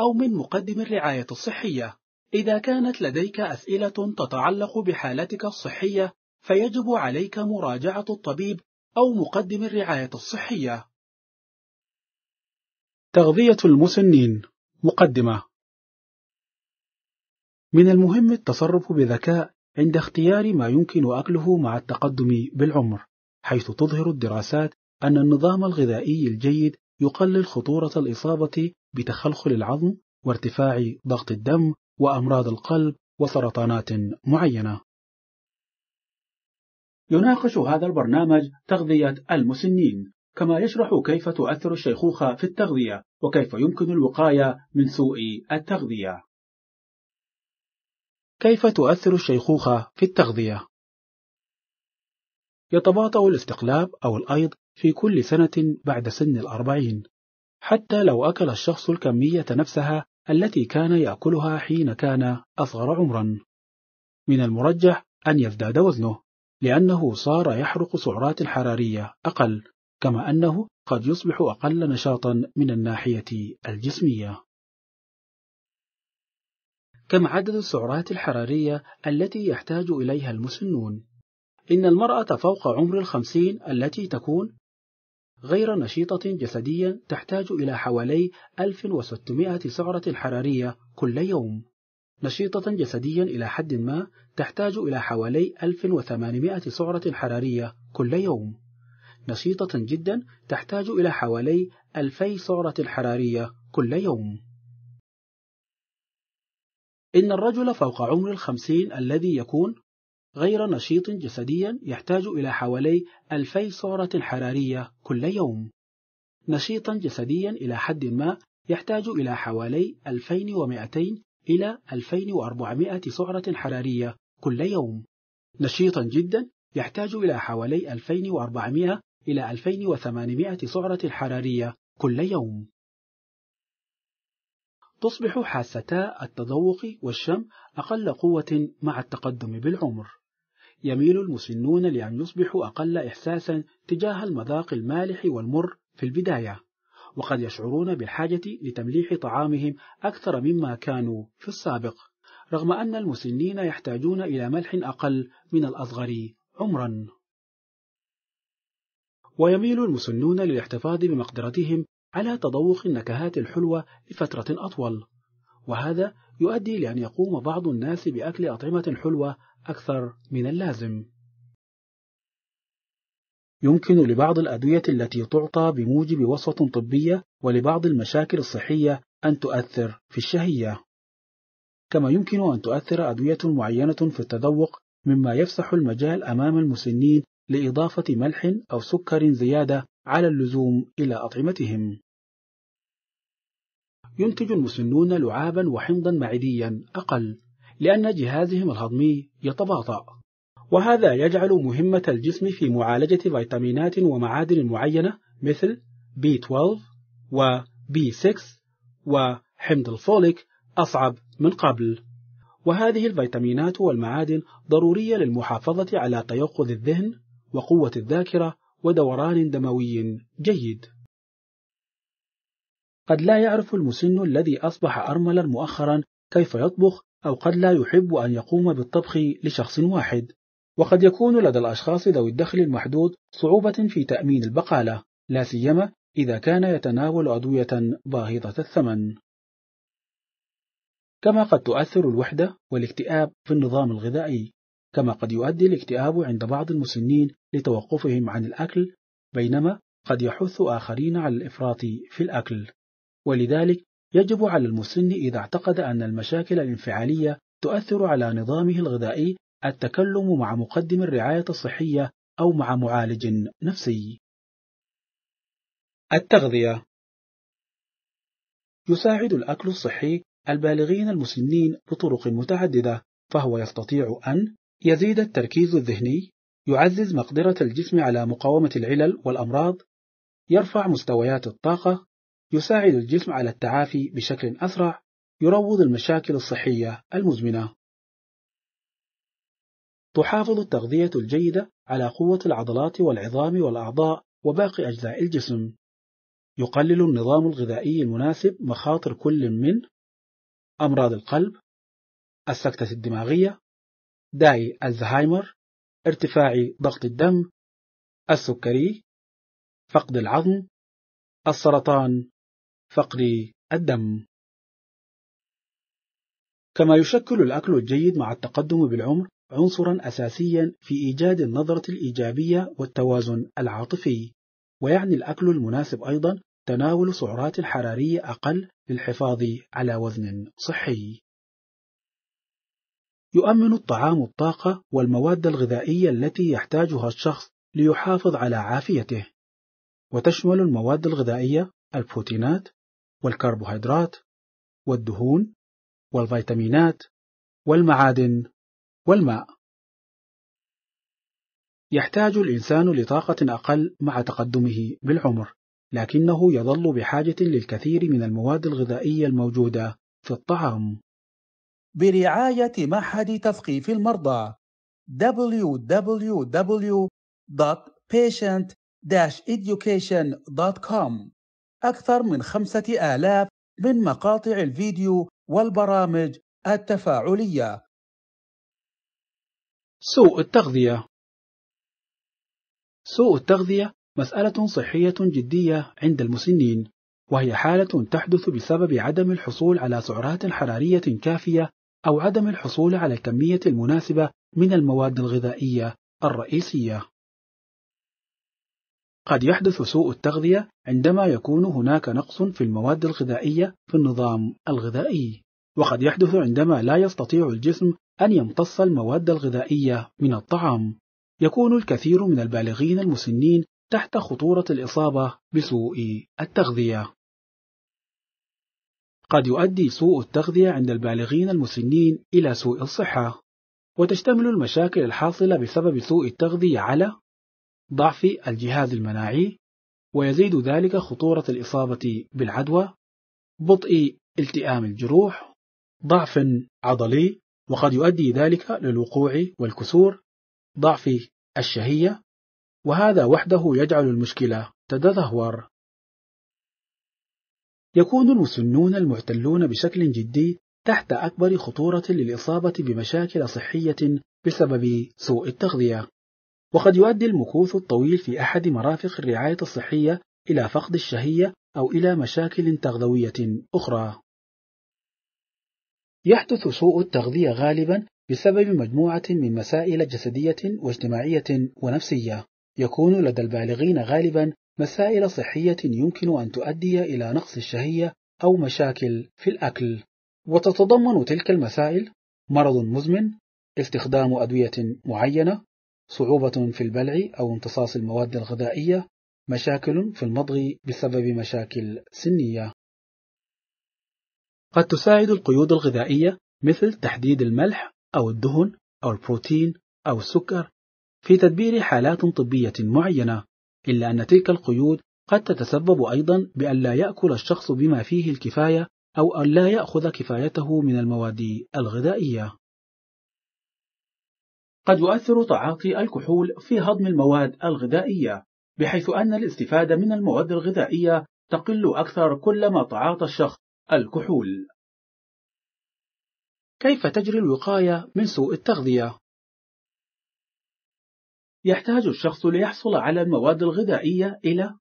أو من مقدم الرعاية الصحية. إذا كانت لديك أسئلة تتعلق بحالتك الصحية، فيجب عليك مراجعة الطبيب أو مقدم الرعاية الصحية. تغذية المسنين مقدمة من المهم التصرف بذكاء عند اختيار ما يمكن أكله مع التقدم بالعمر، حيث تظهر الدراسات أن النظام الغذائي الجيد يقلل خطورة الإصابة بتخلخل العظم وارتفاع ضغط الدم وأمراض القلب وسرطانات معينة. يناقش هذا البرنامج تغذية المسنين، كما يشرح كيف تؤثر الشيخوخة في التغذية وكيف يمكن الوقاية من سوء التغذية. كيف تؤثر الشيخوخة في التغذية؟ يتباطأ الاستقلاب أو الأيض في كل سنة بعد سن الأربعين حتى لو أكل الشخص الكمية نفسها التي كان يأكلها حين كان أصغر عمرا من المرجح أن يزداد وزنه لأنه صار يحرق سعرات حرارية أقل كما أنه قد يصبح أقل نشاطا من الناحية الجسمية كم عدد السعرات الحرارية التي يحتاج إليها المسنون؟ إن المرأة فوق عمر الخمسين التي تكون غير نشيطة جسديا تحتاج إلى حوالي 1600 سعرة حرارية كل يوم نشيطة جسديا إلى حد ما تحتاج إلى حوالي 1800 سعرة حرارية كل يوم نشيطة جدا تحتاج إلى حوالي 2000 سعرة حرارية كل يوم إن الرجل فوق عمر الخمسين الذي يكون غير نشيط جسديا يحتاج إلى حوالي 2000 سعرة حرارية كل يوم نشيطا جسديا إلى حد ما يحتاج إلى حوالي 2200 إلى 2400 سعرة حرارية كل يوم نشيطا جدا يحتاج إلى حوالي 2400 إلى 2800 سعرة حرارية كل يوم تصبح حاستا التذوق والشم أقل قوة مع التقدم بالعمر يميل المسنون لأن يصبحوا أقل إحساسا تجاه المذاق المالح والمر في البداية وقد يشعرون بالحاجة لتمليح طعامهم أكثر مما كانوا في السابق رغم أن المسنين يحتاجون إلى ملح أقل من الأصغر عمرا ويميل المسنون للاحتفاظ بمقدرتهم على تذوق النكهات الحلوة لفترة أطول وهذا يؤدي لأن يقوم بعض الناس بأكل أطعمة حلوة أكثر من اللازم يمكن لبعض الأدوية التي تعطى بموجب وصفة طبية ولبعض المشاكل الصحية أن تؤثر في الشهية كما يمكن أن تؤثر أدوية معينة في التذوق مما يفسح المجال أمام المسنين لإضافة ملح أو سكر زيادة على اللزوم إلى أطعمتهم ينتج المسنون لعابا وحمضا معديا أقل لأن جهازهم الهضمي يتباطأ وهذا يجعل مهمة الجسم في معالجة فيتامينات ومعادن معينة مثل B12 و B6 وحمض الفوليك أصعب من قبل وهذه الفيتامينات والمعادن ضرورية للمحافظة على تيقظ الذهن وقوة الذاكرة ودوران دموي جيد قد لا يعرف المسن الذي أصبح أرملا مؤخرا كيف يطبخ أو قد لا يحب أن يقوم بالطبخ لشخص واحد وقد يكون لدى الأشخاص ذوي الدخل المحدود صعوبة في تأمين البقالة لا سيما إذا كان يتناول أدوية باهظة الثمن كما قد تؤثر الوحدة والاكتئاب في النظام الغذائي كما قد يؤدي الاكتئاب عند بعض المسنين لتوقفهم عن الأكل بينما قد يحث آخرين على الإفراط في الأكل ولذلك يجب على المسن إذا اعتقد أن المشاكل الانفعالية تؤثر على نظامه الغذائي التكلم مع مقدم الرعاية الصحية أو مع معالج نفسي. التغذية يساعد الأكل الصحي البالغين المسنين بطرق متعددة، فهو يستطيع أن يزيد التركيز الذهني، يعزز مقدرة الجسم على مقاومة العلل والأمراض، يرفع مستويات الطاقة، يساعد الجسم على التعافي بشكل أسرع يروض المشاكل الصحية المزمنة تحافظ التغذية الجيدة على قوة العضلات والعظام والأعضاء وباقي أجزاء الجسم يقلل النظام الغذائي المناسب مخاطر كل من أمراض القلب السكتة الدماغية داي الزهايمر ارتفاع ضغط الدم السكري فقد العظم السرطان فقر الدم كما يشكل الأكل الجيد مع التقدم بالعمر عنصرا أساسيا في إيجاد النظرة الإيجابية والتوازن العاطفي ويعني الأكل المناسب أيضا تناول سعرات حرارية أقل للحفاظ على وزن صحي يؤمن الطعام الطاقة والمواد الغذائية التي يحتاجها الشخص ليحافظ على عافيته وتشمل المواد الغذائية البروتينات والكربوهيدرات والدهون والفيتامينات والمعادن والماء يحتاج الإنسان لطاقة أقل مع تقدمه بالعمر لكنه يظل بحاجة للكثير من المواد الغذائية الموجودة في الطعام برعاية معهد تثقيف المرضى www.patient-education.com أكثر من خمسة آلاف من مقاطع الفيديو والبرامج التفاعلية سوء التغذية سوء التغذية مسألة صحية جدية عند المسنين وهي حالة تحدث بسبب عدم الحصول على سعرات حرارية كافية أو عدم الحصول على الكمية المناسبة من المواد الغذائية الرئيسية قد يحدث سوء التغذية عندما يكون هناك نقص في المواد الغذائية في النظام الغذائي، وقد يحدث عندما لا يستطيع الجسم أن يمتص المواد الغذائية من الطعام. يكون الكثير من البالغين المسنين تحت خطورة الإصابة بسوء التغذية. قد يؤدي سوء التغذية عند البالغين المسنين إلى سوء الصحة، وتشتمل المشاكل الحاصلة بسبب سوء التغذية على ضعف الجهاز المناعي ويزيد ذلك خطورة الإصابة بالعدوى بطء التئام الجروح ضعف عضلي وقد يؤدي ذلك للوقوع والكسور ضعف الشهية وهذا وحده يجعل المشكلة تتدهور يكون المسنون المحتلون بشكل جدي تحت أكبر خطورة للإصابة بمشاكل صحية بسبب سوء التغذية وقد يؤدي المكوث الطويل في أحد مرافق الرعاية الصحية إلى فقد الشهية أو إلى مشاكل تغذوية أخرى. يحدث سوء التغذية غالبا بسبب مجموعة من مسائل جسدية واجتماعية ونفسية، يكون لدى البالغين غالبا مسائل صحية يمكن أن تؤدي إلى نقص الشهية أو مشاكل في الأكل، وتتضمن تلك المسائل مرض مزمن، استخدام أدوية معينة، صعوبة في البلع أو امتصاص المواد الغذائية مشاكل في المضغ بسبب مشاكل سنية قد تساعد القيود الغذائية مثل تحديد الملح أو الدهن أو البروتين أو السكر في تدبير حالات طبية معينة إلا أن تلك القيود قد تتسبب أيضا بأن لا يأكل الشخص بما فيه الكفاية أو أن لا يأخذ كفايته من المواد الغذائية قد يؤثر تعاطي الكحول في هضم المواد الغذائية بحيث أن الاستفادة من المواد الغذائية تقل أكثر كلما تعاطى الشخص الكحول كيف تجري الوقاية من سوء التغذية؟ يحتاج الشخص ليحصل على المواد الغذائية إلى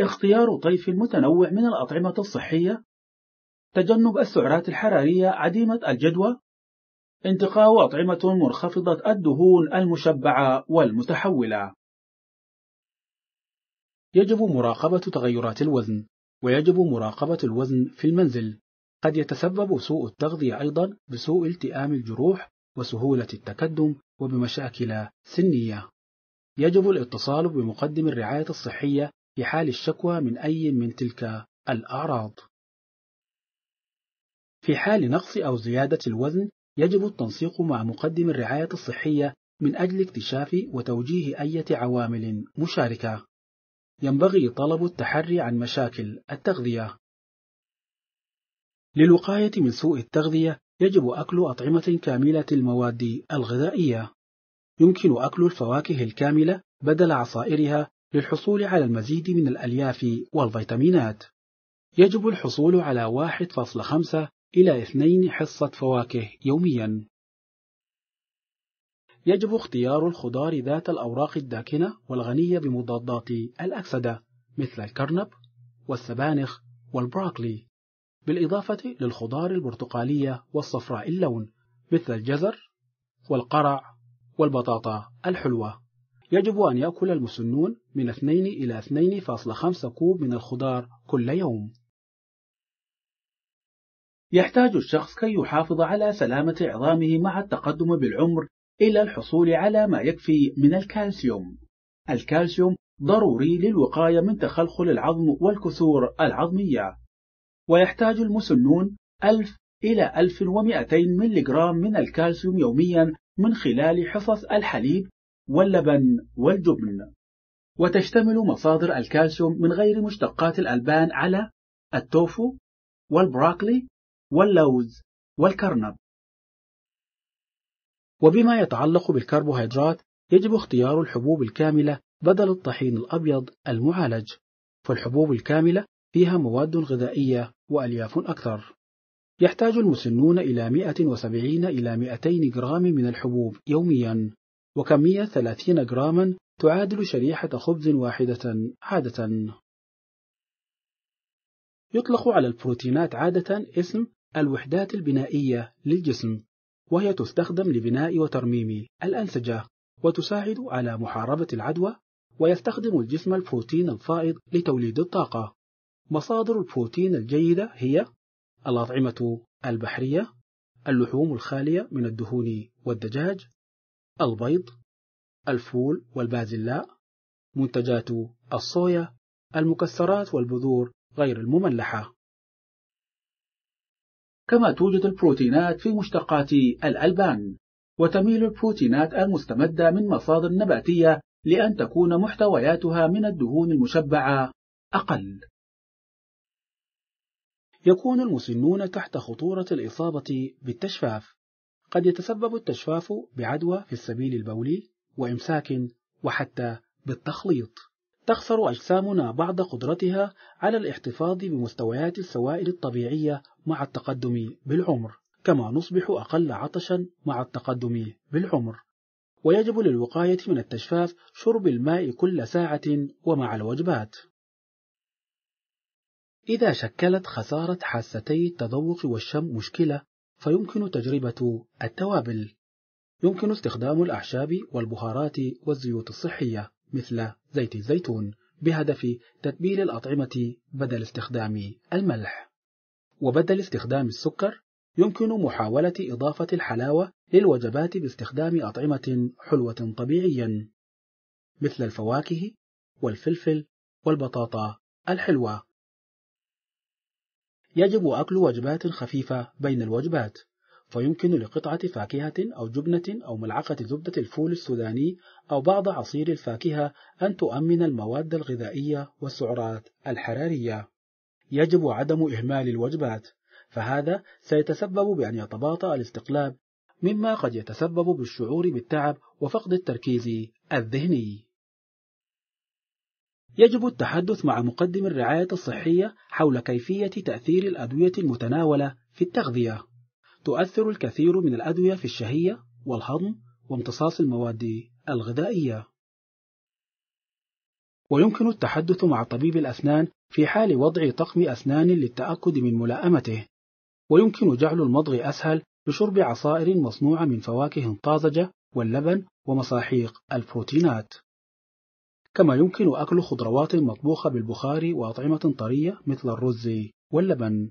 اختيار طيف متنوع من الأطعمة الصحية تجنب السعرات الحرارية عديمة الجدوى انتقاء أطعمة منخفضة الدهون المشبعة والمتحولة يجب مراقبة تغيرات الوزن ويجب مراقبة الوزن في المنزل قد يتسبب سوء التغذية أيضا بسوء التئام الجروح وسهولة التكدم وبمشاكل سنية يجب الاتصال بمقدم الرعاية الصحية في حال الشكوى من أي من تلك الأعراض في حال نقص أو زيادة الوزن يجب التنسيق مع مقدم الرعاية الصحية من أجل اكتشاف وتوجيه أي عوامل مشاركة. ينبغي طلب التحري عن مشاكل التغذية. للوقاية من سوء التغذية يجب أكل أطعمة كاملة المواد الغذائية. يمكن أكل الفواكه الكاملة بدل عصائرها للحصول على المزيد من الألياف والفيتامينات. يجب الحصول على 1.5 إلى اثنين حصة فواكه يوميا يجب اختيار الخضار ذات الأوراق الداكنة والغنية بمضادات الأكسدة مثل الكرنب والسبانخ والبروكلي بالإضافة للخضار البرتقالية والصفراء اللون مثل الجزر والقرع والبطاطا الحلوة يجب أن يأكل المسنون من 2 إلى 2.5 كوب من الخضار كل يوم يحتاج الشخص كي يحافظ على سلامة عظامه مع التقدم بالعمر إلى الحصول على ما يكفي من الكالسيوم. الكالسيوم ضروري للوقاية من تخلخل العظم والكسور العظمية. ويحتاج المسنون 1000 إلى 1200 ملغرام من الكالسيوم يوميا من خلال حصص الحليب واللبن والجبن. وتشتمل مصادر الكالسيوم من غير مشتقات الألبان على التوفو والبراكلي واللوز والكرنب وبما يتعلق بالكربوهيدرات يجب اختيار الحبوب الكاملة بدل الطحين الأبيض المعالج فالحبوب الكاملة فيها مواد غذائية وألياف أكثر يحتاج المسنون إلى 170 إلى 200 جرام من الحبوب يوميا وكمية 30 جراما تعادل شريحة خبز واحدة عادة يطلق على البروتينات عادة اسم الوحدات البنائية للجسم وهي تستخدم لبناء وترميم الأنسجة وتساعد على محاربة العدوى ويستخدم الجسم البروتين الفائض لتوليد الطاقة مصادر البروتين الجيدة هي الأطعمة البحرية اللحوم الخالية من الدهون والدجاج البيض الفول والبازلاء منتجات الصويا المكسرات والبذور غير المملحة كما توجد البروتينات في مشتقات الألبان وتميل البروتينات المستمدة من مصادر نباتية لأن تكون محتوياتها من الدهون المشبعة أقل يكون المسنون تحت خطورة الإصابة بالتشفاف قد يتسبب التشفاف بعدوى في السبيل البولي وإمساك وحتى بالتخليط تخسر أجسامنا بعض قدرتها على الاحتفاظ بمستويات السوائل الطبيعية مع التقدم بالعمر كما نصبح أقل عطشا مع التقدم بالعمر ويجب للوقاية من التجفاف شرب الماء كل ساعة ومع الوجبات إذا شكلت خسارة حاستي التذوق والشم مشكلة فيمكن تجربة التوابل يمكن استخدام الأعشاب والبهارات والزيوت الصحية مثل زيت الزيتون بهدف تتبيل الأطعمة بدل استخدام الملح وبدل استخدام السكر يمكن محاولة إضافة الحلاوة للوجبات باستخدام أطعمة حلوة طبيعيا مثل الفواكه والفلفل والبطاطا الحلوة يجب أكل وجبات خفيفة بين الوجبات فيمكن لقطعة فاكهة أو جبنة أو ملعقة زبدة الفول السوداني أو بعض عصير الفاكهة أن تؤمن المواد الغذائية والسعرات الحرارية. يجب عدم إهمال الوجبات، فهذا سيتسبب بأن يتباطأ الاستقلاب، مما قد يتسبب بالشعور بالتعب وفقد التركيز الذهني. يجب التحدث مع مقدم الرعاية الصحية حول كيفية تأثير الأدوية المتناولة في التغذية. تؤثر الكثير من الأدوية في الشهية والهضم وامتصاص المواد الغذائية ويمكن التحدث مع طبيب الأسنان في حال وضع طقم أسنان للتأكد من ملائمته ويمكن جعل المضغ أسهل بشرب عصائر مصنوعة من فواكه طازجة واللبن ومصاحيق البروتينات كما يمكن أكل خضروات مطبوخة بالبخار وأطعمة طرية مثل الرز واللبن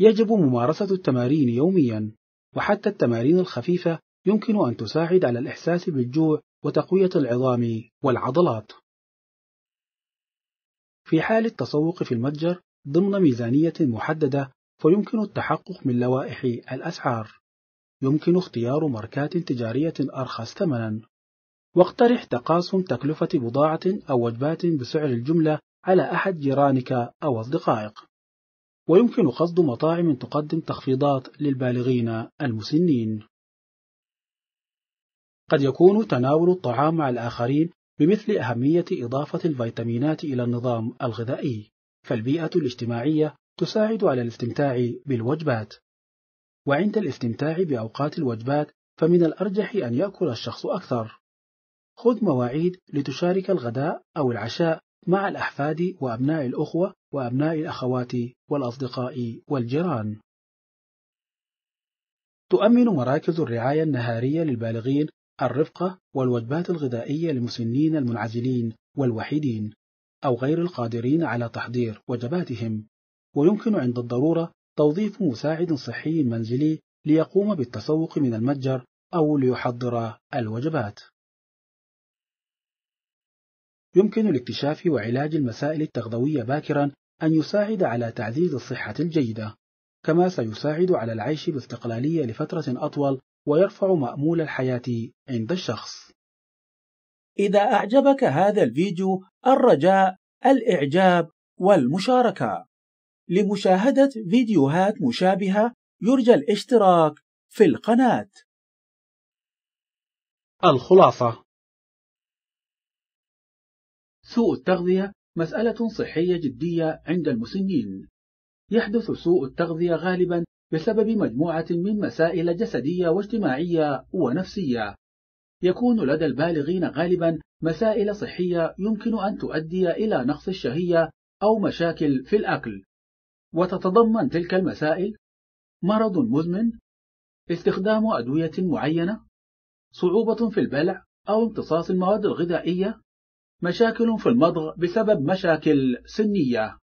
يجب ممارسة التمارين يوميا وحتى التمارين الخفيفة يمكن أن تساعد على الإحساس بالجوع وتقوية العظام والعضلات في حال التسوق في المتجر ضمن ميزانية محددة فيمكن التحقق من لوائح الأسعار يمكن اختيار ماركات تجارية أرخص ثمنا واقترح تقاسم تكلفة بضاعة أو وجبات بسعر الجملة على أحد جيرانك أو أصدقائك ويمكن قصد مطاعم تقدم تخفيضات للبالغين المسنين قد يكون تناول الطعام مع الآخرين بمثل أهمية إضافة الفيتامينات إلى النظام الغذائي فالبيئة الاجتماعية تساعد على الاستمتاع بالوجبات وعند الاستمتاع بأوقات الوجبات فمن الأرجح أن يأكل الشخص أكثر خذ مواعيد لتشارك الغداء أو العشاء مع الأحفاد وأبناء الأخوة وأبناء الأخوات والأصدقاء والجيران تؤمن مراكز الرعاية النهارية للبالغين الرفقة والوجبات الغذائية للمسنين المنعزلين والوحيدين أو غير القادرين على تحضير وجباتهم ويمكن عند الضرورة توظيف مساعد صحي منزلي ليقوم بالتسوق من المتجر أو ليحضر الوجبات يمكن لاكتشاف وعلاج المسائل التغذوية باكرا أن يساعد على تعزيز الصحة الجيدة كما سيساعد على العيش باستقلالية لفترة أطول ويرفع مأمول الحياة عند الشخص إذا أعجبك هذا الفيديو الرجاء الإعجاب والمشاركة لمشاهدة فيديوهات مشابهة يرجى الاشتراك في القناة الخلاصة سوء التغذية مسألة صحية جدية عند المسنين يحدث سوء التغذية غالبا بسبب مجموعة من مسائل جسدية واجتماعية ونفسية يكون لدى البالغين غالبا مسائل صحية يمكن أن تؤدي إلى نقص الشهية أو مشاكل في الأكل وتتضمن تلك المسائل مرض مزمن استخدام أدوية معينة صعوبة في البلع أو امتصاص المواد الغذائية مشاكل في المضغ بسبب مشاكل سنية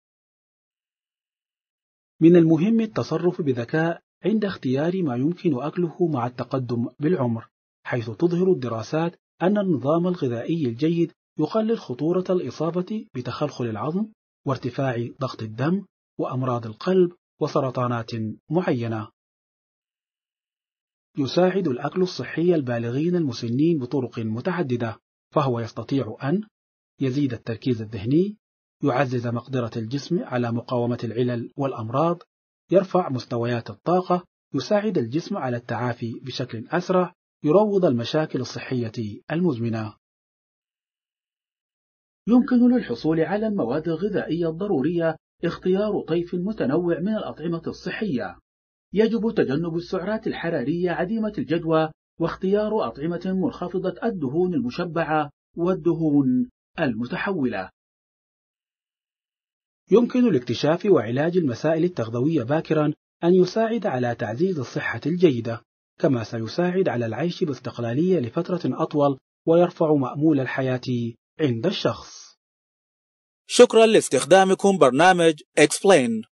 من المهم التصرف بذكاء عند اختيار ما يمكن أكله مع التقدم بالعمر حيث تظهر الدراسات أن النظام الغذائي الجيد يقلل خطورة الإصابة بتخلخل العظم وارتفاع ضغط الدم وأمراض القلب وسرطانات معينة يساعد الأكل الصحي البالغين المسنين بطرق متعددة فهو يستطيع أن يزيد التركيز الذهني يعزز مقدرة الجسم على مقاومة العلل والأمراض يرفع مستويات الطاقة يساعد الجسم على التعافي بشكل أسرع يروض المشاكل الصحية المزمنة يمكن للحصول على المواد الغذائية الضرورية اختيار طيف متنوع من الأطعمة الصحية يجب تجنب السعرات الحرارية عديمة الجدوى واختيار أطعمة منخفضة الدهون المشبعة والدهون المتحولة يمكن لاكتشاف وعلاج المسائل التغذوية باكرا أن يساعد على تعزيز الصحة الجيدة كما سيساعد على العيش باستقلالية لفترة أطول ويرفع مأمول الحياة عند الشخص شكرا لاستخدامكم برنامج Explain